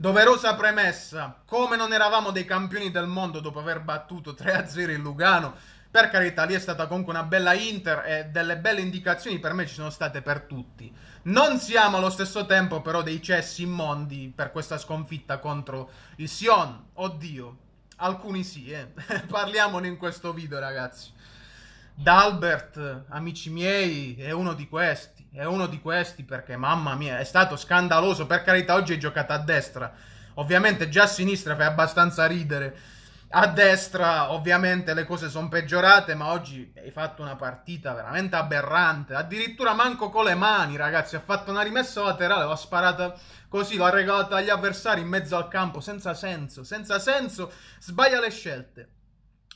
Doverosa premessa, come non eravamo dei campioni del mondo dopo aver battuto 3-0 in Lugano, per carità, lì è stata comunque una bella Inter e delle belle indicazioni per me ci sono state per tutti. Non siamo allo stesso tempo però dei cessi immondi per questa sconfitta contro il Sion, oddio, alcuni sì, eh. parliamone in questo video ragazzi. D'Albert, amici miei, è uno di questi, è uno di questi perché, mamma mia, è stato scandaloso, per carità, oggi è giocato a destra, ovviamente già a sinistra fai abbastanza ridere, a destra ovviamente le cose sono peggiorate, ma oggi hai fatto una partita veramente aberrante, addirittura manco con le mani, ragazzi, ha fatto una rimessa laterale, l'ha sparata così, l'ha regalata agli avversari in mezzo al campo, senza senso, senza senso, sbaglia le scelte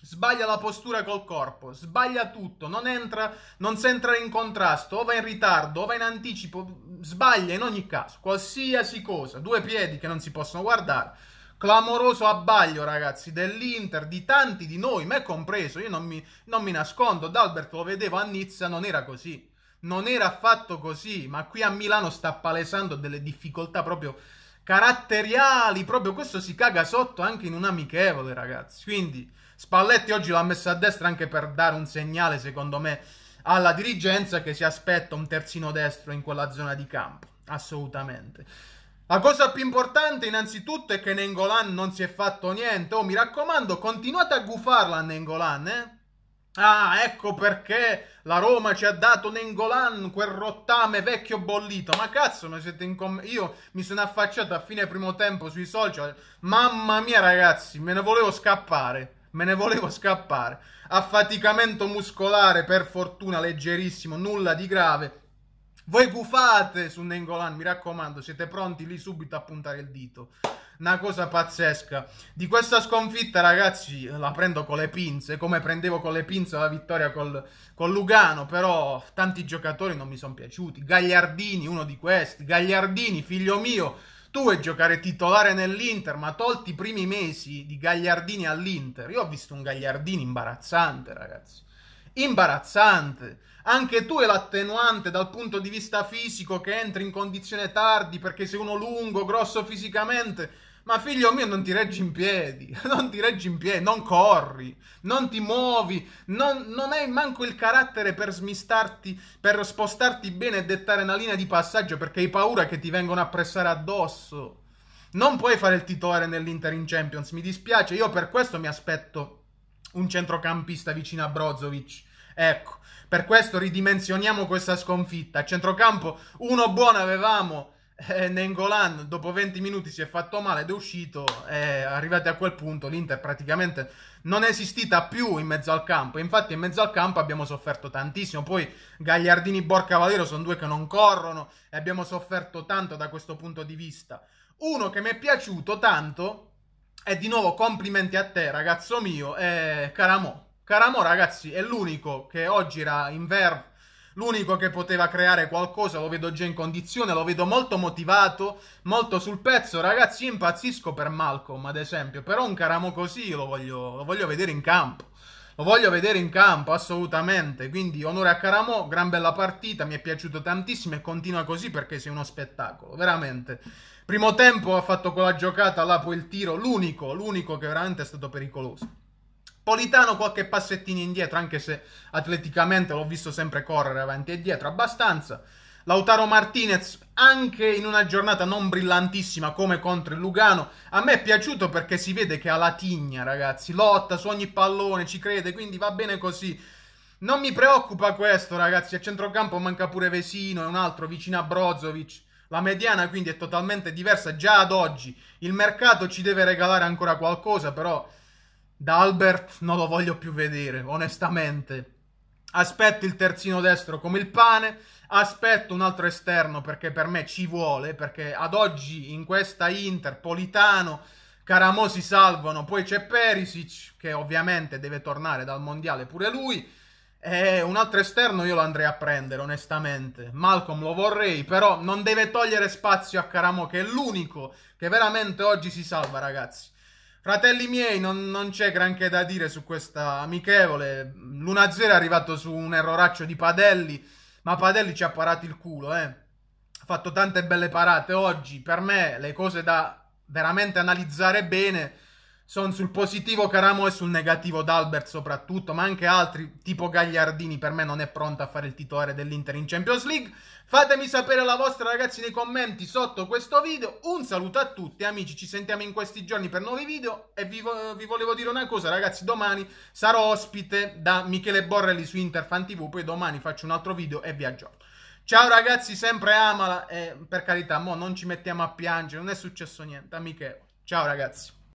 sbaglia la postura col corpo, sbaglia tutto, non entra, non sa entrare in contrasto, o va in ritardo, o va in anticipo, sbaglia in ogni caso, qualsiasi cosa, due piedi che non si possono guardare. Clamoroso abbaglio, ragazzi, dell'Inter, di tanti di noi, me compreso, io non mi, non mi nascondo, D'Albert lo vedevo a Nizza, non era così, non era affatto così, ma qui a Milano sta palesando delle difficoltà proprio caratteriali, proprio questo si caga sotto anche in un amichevole, ragazzi, quindi... Spalletti oggi l'ha messo a destra anche per dare un segnale, secondo me, alla dirigenza che si aspetta un terzino destro in quella zona di campo. Assolutamente. La cosa più importante innanzitutto è che Nengolan non si è fatto niente. Oh, mi raccomando, continuate a gufarla a Nengolan, eh? Ah, ecco perché la Roma ci ha dato Nengolan, quel rottame vecchio bollito. Ma cazzo, ma siete in com- io mi sono affacciato a fine primo tempo sui social. Mamma mia, ragazzi, me ne volevo scappare me ne volevo scappare. Affaticamento muscolare, per fortuna leggerissimo, nulla di grave. Voi gufate su Nengolan, mi raccomando, siete pronti lì subito a puntare il dito. Una cosa pazzesca. Di questa sconfitta, ragazzi, la prendo con le pinze, come prendevo con le pinze la vittoria col, con Lugano, però tanti giocatori non mi sono piaciuti. Gagliardini, uno di questi. Gagliardini, figlio mio, tu vuoi giocare titolare nell'Inter, ma tolti i primi mesi di Gagliardini all'Inter. Io ho visto un Gagliardini imbarazzante, ragazzi. Imbarazzante. Anche tu è l'attenuante dal punto di vista fisico che entri in condizione tardi perché sei uno lungo, grosso fisicamente ma figlio mio, non ti reggi in piedi, non ti reggi in piedi, non corri, non ti muovi, non, non hai manco il carattere per smistarti, per spostarti bene e dettare una linea di passaggio perché hai paura che ti vengano a pressare addosso. Non puoi fare il titolare nell'Inter in Champions, mi dispiace. Io per questo mi aspetto un centrocampista vicino a Brozovic. Ecco, per questo ridimensioniamo questa sconfitta. A centrocampo uno buono avevamo eh, Nengolan dopo 20 minuti si è fatto male ed è uscito eh, arrivati a quel punto l'Inter praticamente non è esistita più in mezzo al campo infatti in mezzo al campo abbiamo sofferto tantissimo poi Gagliardini e Borca Valero sono due che non corrono e abbiamo sofferto tanto da questo punto di vista uno che mi è piaciuto tanto e di nuovo complimenti a te ragazzo mio è Caramo Caramo ragazzi è l'unico che oggi era in verve L'unico che poteva creare qualcosa, lo vedo già in condizione, lo vedo molto motivato, molto sul pezzo. Ragazzi, io impazzisco per Malcolm, ad esempio, però un caramo così lo voglio, lo voglio vedere in campo. Lo voglio vedere in campo, assolutamente. Quindi onore a Caramo, gran bella partita, mi è piaciuto tantissimo e continua così perché sei uno spettacolo, veramente. Primo tempo ha fatto quella giocata là, poi il tiro, l'unico, l'unico che veramente è stato pericoloso. Politano qualche passettino indietro, anche se atleticamente l'ho visto sempre correre avanti e dietro abbastanza. Lautaro Martinez, anche in una giornata non brillantissima come contro il Lugano, a me è piaciuto perché si vede che ha la tigna, ragazzi. Lotta su ogni pallone, ci crede, quindi va bene così. Non mi preoccupa questo, ragazzi. A centrocampo manca pure Vesino e un altro vicino a Brozovic. La mediana quindi è totalmente diversa già ad oggi. Il mercato ci deve regalare ancora qualcosa, però D'Albert non lo voglio più vedere, onestamente. Aspetto il terzino destro come il pane, aspetto un altro esterno perché per me ci vuole, perché ad oggi in questa Inter, Politano, Caramo si salvano, poi c'è Perisic che ovviamente deve tornare dal Mondiale pure lui, e un altro esterno io lo andrei a prendere onestamente, Malcolm lo vorrei, però non deve togliere spazio a Caramo che è l'unico che veramente oggi si salva ragazzi. Fratelli miei, non, non c'è granché da dire su questa amichevole. L'1-0 è arrivato su un erroraccio di Padelli, ma Padelli ci ha parato il culo, eh. Ha fatto tante belle parate oggi. Per me le cose da veramente analizzare bene sono sul positivo Caramo e sul negativo D'Albert soprattutto, ma anche altri, tipo Gagliardini, per me non è pronto a fare il titolare dell'Inter in Champions League. Fatemi sapere la vostra ragazzi nei commenti sotto questo video. Un saluto a tutti amici, ci sentiamo in questi giorni per nuovi video e vi, vo- vi volevo dire una cosa ragazzi, domani sarò ospite da Michele Borrelli su Interfan TV, poi domani faccio un altro video e vi aggiorno. Ciao ragazzi, sempre amala e per carità, mo non ci mettiamo a piangere, non è successo niente, amichevole. Ciao ragazzi.